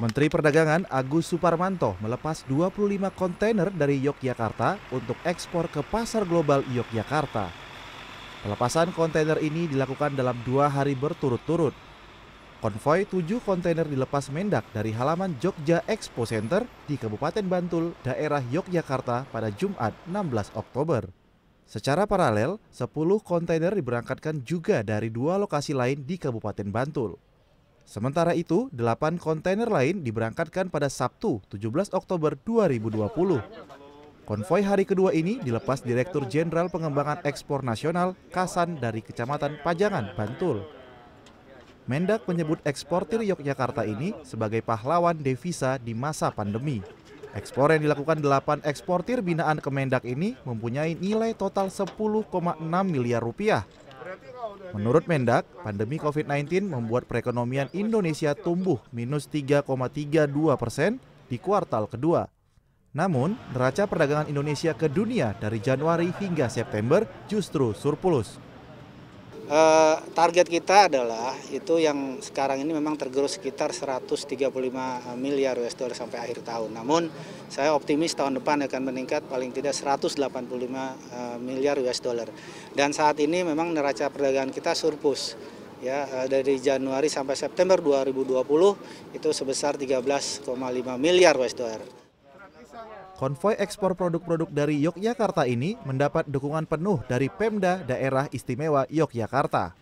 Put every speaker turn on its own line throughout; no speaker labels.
Menteri Perdagangan Agus Suparmanto melepas 25 kontainer dari Yogyakarta untuk ekspor ke pasar global Yogyakarta. Pelepasan kontainer ini dilakukan dalam dua hari berturut-turut. Konvoi 7 kontainer dilepas mendak dari halaman Jogja Expo Center di Kabupaten Bantul, daerah Yogyakarta pada Jumat 16 Oktober. Secara paralel, sepuluh kontainer diberangkatkan juga dari dua lokasi lain di Kabupaten Bantul. Sementara itu, delapan kontainer lain diberangkatkan pada Sabtu 17 Oktober 2020. Konvoi hari kedua ini dilepas Direktur Jenderal Pengembangan Ekspor Nasional Kasan dari Kecamatan Pajangan, Bantul. Mendak menyebut eksportir Yogyakarta ini sebagai pahlawan devisa di masa pandemi. Ekspor yang dilakukan delapan eksportir binaan Kemendak ini mempunyai nilai total 10,6 miliar rupiah Menurut Mendak, pandemi COVID-19 membuat perekonomian Indonesia tumbuh minus 3,32 persen di kuartal kedua. Namun, neraca perdagangan Indonesia ke dunia dari Januari hingga September justru surplus. Eh, target kita adalah itu yang sekarang ini memang tergerus sekitar 135 miliar US dollar sampai akhir tahun. Namun saya optimis tahun depan akan meningkat paling tidak 185 eh, miliar US dollar. Dan saat ini memang neraca perdagangan kita surplus ya eh, dari Januari sampai September 2020 itu sebesar 13,5 miliar US dollar. Konvoy ekspor produk-produk dari Yogyakarta ini mendapat dukungan penuh dari Pemda Daerah Istimewa Yogyakarta.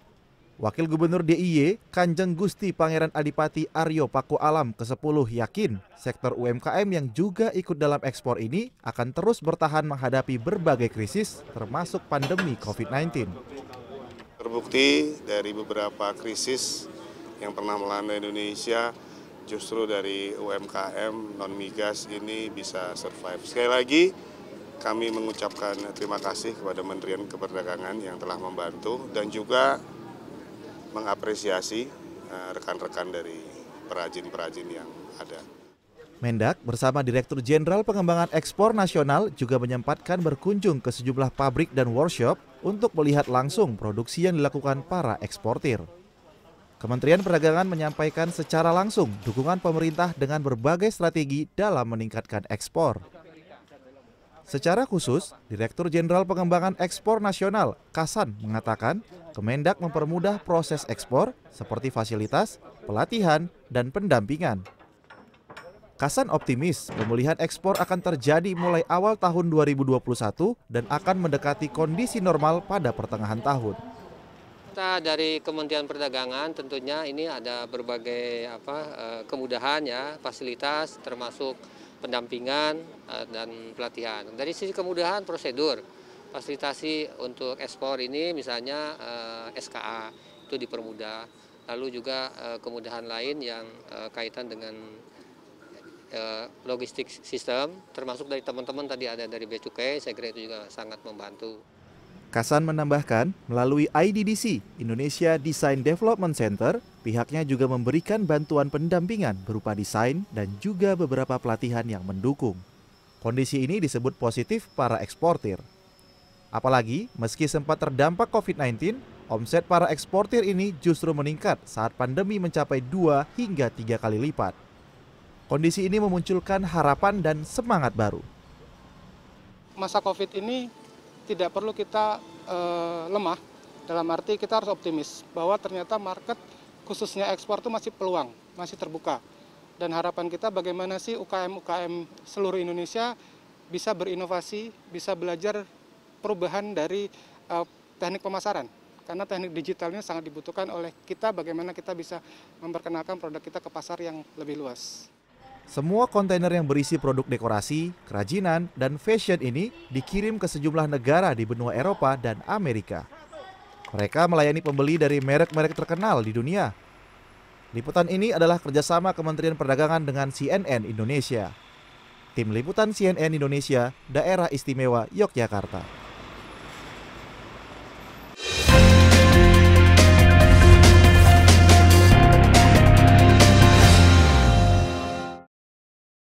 Wakil Gubernur DIY, Kanjeng Gusti Pangeran Adipati Aryo Paku Alam ke-10 yakin sektor UMKM yang juga ikut dalam ekspor ini akan terus bertahan menghadapi berbagai krisis termasuk pandemi COVID-19. Terbukti dari beberapa krisis yang pernah melanda Indonesia, justru dari UMKM non migas ini bisa survive. Sekali lagi kami mengucapkan terima kasih kepada Menterian Keperdagangan yang telah membantu dan juga mengapresiasi eh, rekan-rekan dari perajin-perajin yang ada. Mendak bersama Direktur Jenderal Pengembangan Ekspor Nasional juga menyempatkan berkunjung ke sejumlah pabrik dan workshop untuk melihat langsung produksi yang dilakukan para eksportir. Kementerian Perdagangan menyampaikan secara langsung dukungan pemerintah dengan berbagai strategi dalam meningkatkan ekspor. Secara khusus, Direktur Jenderal Pengembangan Ekspor Nasional, Kasan, mengatakan Kemendak mempermudah proses ekspor seperti fasilitas, pelatihan, dan pendampingan. Kasan optimis pemulihan ekspor akan terjadi mulai awal tahun 2021 dan akan mendekati kondisi normal pada pertengahan tahun kita dari Kementerian Perdagangan tentunya ini ada berbagai apa eh, kemudahan ya, fasilitas termasuk pendampingan eh, dan pelatihan. Dari sisi kemudahan prosedur, fasilitasi untuk ekspor ini misalnya eh, SKA itu dipermudah. Lalu juga kemudahan lain yang kaitan dengan logistik sistem, termasuk dari teman-teman tadi ada dari Becukai, saya kira itu juga sangat membantu. Kasan menambahkan, melalui IDDC, Indonesia Design Development Center, pihaknya juga memberikan bantuan pendampingan berupa desain dan juga beberapa pelatihan yang mendukung. Kondisi ini disebut positif para eksportir. Apalagi, meski sempat terdampak COVID-19, omset para eksportir ini justru meningkat saat pandemi mencapai dua hingga tiga kali lipat. Kondisi ini memunculkan harapan dan semangat baru. Masa COVID ini tidak perlu kita eh, lemah dalam arti kita harus optimis bahwa ternyata market khususnya ekspor itu masih peluang, masih terbuka. Dan harapan kita bagaimana sih UKM-UKM seluruh Indonesia bisa berinovasi, bisa belajar perubahan dari eh, teknik pemasaran. Karena teknik digitalnya sangat dibutuhkan oleh kita bagaimana kita bisa memperkenalkan produk kita ke pasar yang lebih luas. Semua kontainer yang berisi produk dekorasi, kerajinan, dan fashion ini dikirim ke sejumlah negara di benua Eropa dan Amerika. Mereka melayani pembeli dari merek-merek terkenal di dunia. Liputan ini adalah kerjasama Kementerian Perdagangan dengan CNN Indonesia. Tim Liputan CNN Indonesia, Daerah Istimewa Yogyakarta.